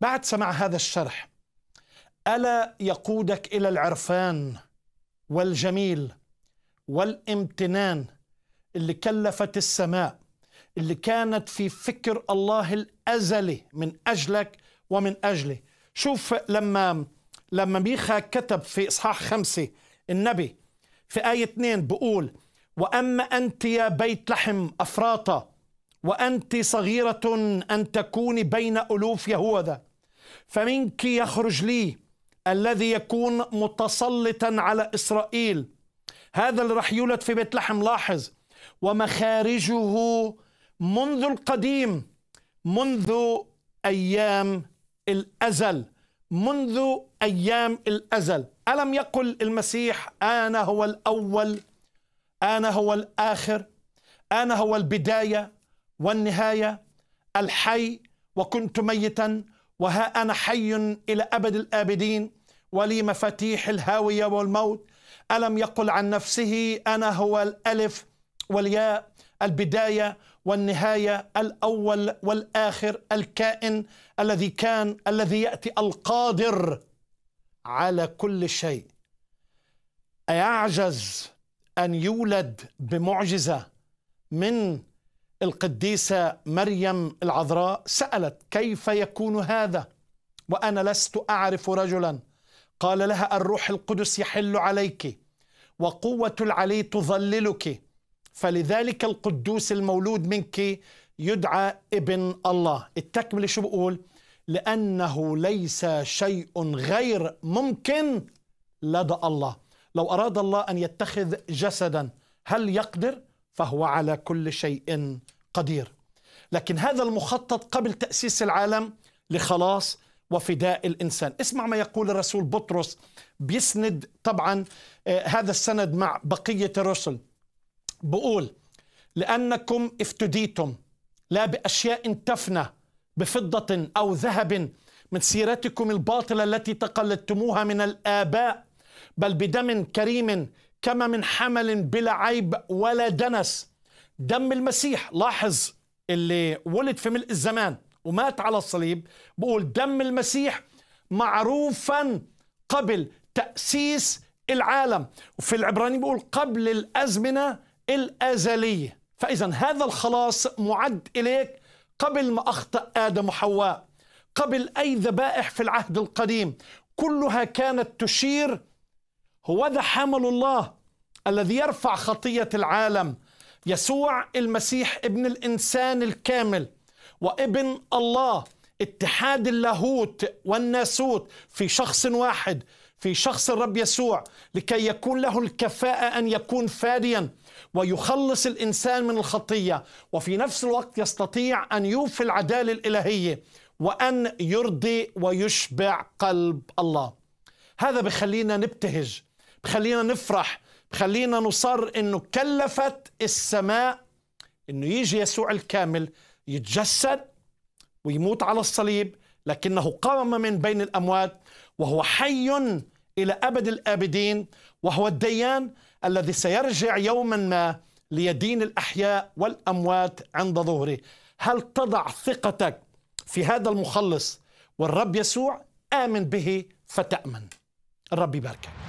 بعد سماع هذا الشرح الا يقودك الى العرفان والجميل والامتنان اللي كلفت السماء اللي كانت في فكر الله الازلي من اجلك ومن اجلي شوف لما لما ميخا كتب في اصحاح خمسه النبي في آية 2 بقول وأما أنت يا بيت لحم أفراطة وأنت صغيرة أن تكوني بين ألوف يهوذا فمنك يخرج لي الذي يكون متسلطا على إسرائيل هذا اللي راح يولد في بيت لحم لاحظ ومخارجه منذ القديم منذ أيام الأزل منذ أيام الأزل ألم يقل المسيح أنا هو الأول أنا هو الآخر أنا هو البداية والنهاية الحي وكنت ميتا وها أنا حي إلى أبد الآبدين ولي مفاتيح الهاوية والموت ألم يقل عن نفسه أنا هو الألف والياء البداية والنهاية الأول والآخر الكائن الذي كان الذي يأتي القادر على كل شيء أيعجز أن يولد بمعجزة من القديسة مريم العذراء سألت كيف يكون هذا وأنا لست أعرف رجلا قال لها الروح القدس يحل عليك وقوة العلي تظللك فلذلك القدوس المولود منك يدعى ابن الله التكملة شو بقول لأنه ليس شيء غير ممكن لدى الله لو أراد الله أن يتخذ جسدا هل يقدر؟ فهو على كل شيء قدير لكن هذا المخطط قبل تأسيس العالم لخلاص وفداء الإنسان اسمع ما يقول الرسول بطرس بيسند طبعا آه، هذا السند مع بقية الرسل بقول لأنكم افتديتم لا بأشياء تفنى بفضة أو ذهب من سيرتكم الباطلة التي تقلدتموها من الآباء بل بدم كريم كما من حمل بلا عيب ولا دنس دم المسيح لاحظ اللي ولد في ملء الزمان ومات على الصليب بقول دم المسيح معروفا قبل تأسيس العالم وفي العبراني بقول قبل الأزمنة الأزلية فإذا هذا الخلاص معد إليك قبل ما أخطأ آدم وحواء قبل أي ذبائح في العهد القديم كلها كانت تشير هوذا حمل الله الذي يرفع خطية العالم يسوع المسيح ابن الإنسان الكامل وابن الله اتحاد اللاهوت والناسوت في شخص واحد في شخص الرب يسوع لكي يكون له الكفاءة أن يكون فاديا ويخلص الإنسان من الخطية وفي نفس الوقت يستطيع أن يوفي العدالة الإلهية وأن يرضي ويشبع قلب الله هذا بخلينا نبتهج بخلينا نفرح خلينا نصر انه كلفت السماء انه يجي يسوع الكامل يتجسد ويموت على الصليب لكنه قام من بين الاموات وهو حي الى ابد الابدين وهو الديان الذي سيرجع يوما ما ليدين الاحياء والاموات عند ظهره هل تضع ثقتك في هذا المخلص والرب يسوع امن به فتامن الرب يباركك